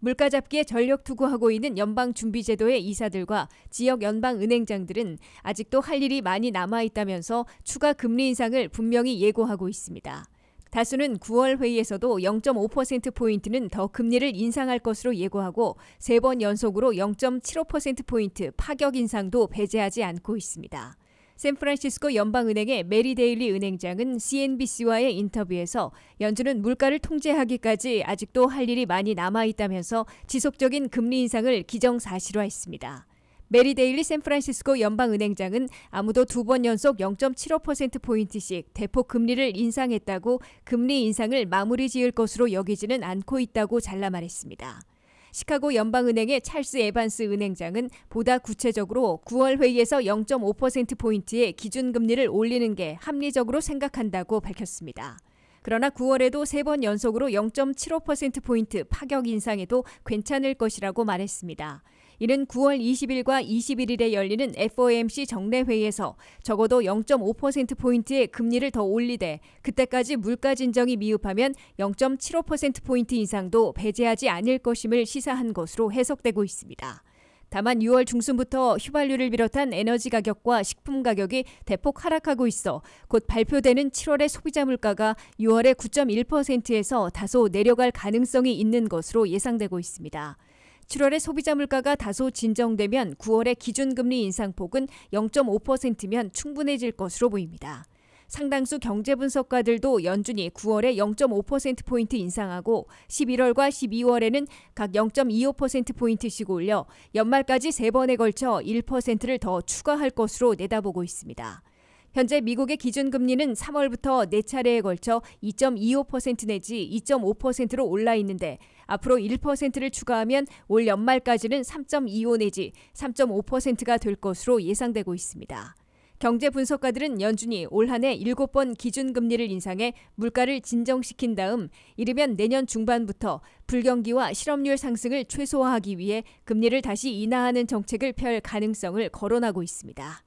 물가 잡기에 전력 투구하고 있는 연방준비제도의 이사들과 지역 연방은행장들은 아직도 할 일이 많이 남아 있다면서 추가 금리 인상을 분명히 예고하고 있습니다. 다수는 9월 회의에서도 0.5%포인트는 더 금리를 인상할 것으로 예고하고 세 번 연속으로 0.75%포인트 파격 인상도 배제하지 않고 있습니다. 샌프란시스코 연방은행의 메리 데일리 은행장은 CNBC와의 인터뷰에서 연준은 물가를 통제하기까지 아직도 할 일이 많이 남아 있다면서 지속적인 금리 인상을 기정사실화했습니다. 메리 데일리 샌프란시스코 연방은행장은 아무도 두 번 연속 0.75%포인트씩 대폭 금리를 인상했다고 금리 인상을 마무리 지을 것으로 여기지는 않고 있다고 잘라 말했습니다. 시카고 연방은행의 찰스 에반스 은행장은 보다 구체적으로 9월 회의에서 0.5%포인트의 기준금리를 올리는 게 합리적으로 생각한다고 밝혔습니다. 그러나 9월에도 세 번 연속으로 0.75%포인트 파격 인상에도 괜찮을 것이라고 말했습니다. 이는 9월 20일과 21일에 열리는 FOMC 정례회의에서 적어도 0.5%포인트의 금리를 더 올리되 그때까지 물가 진정이 미흡하면 0.75%포인트 이상도 배제하지 않을 것임을 시사한 것으로 해석되고 있습니다. 다만 6월 중순부터 휘발유를 비롯한 에너지 가격과 식품 가격이 대폭 하락하고 있어 곧 발표되는 7월의 소비자 물가가 6월의 9.1%에서 다소 내려갈 가능성이 있는 것으로 예상되고 있습니다. 7월에 소비자 물가가 다소 진정되면 9월의 기준금리 인상폭은 0.5%면 충분해질 것으로 보입니다. 상당수 경제분석가들도 연준이 9월에 0.5%포인트 인상하고 11월과 12월에는 각 0.25%포인트씩 올려 연말까지 3번에 걸쳐 1%를 더 추가할 것으로 내다보고 있습니다. 현재 미국의 기준금리는 3월부터 4차례에 걸쳐 2.25% 내지 2.5%로 올라 있는데 앞으로 1%를 추가하면 올 연말까지는 3.25 내지 3.5%가 될 것으로 예상되고 있습니다. 경제 분석가들은 연준이 올한해 7번 기준금리를 인상해 물가를 진정시킨 다음 이르면 내년 중반부터 불경기와 실업률 상승을 최소화하기 위해 금리를 다시 인하하는 정책을 펼 가능성을 거론하고 있습니다.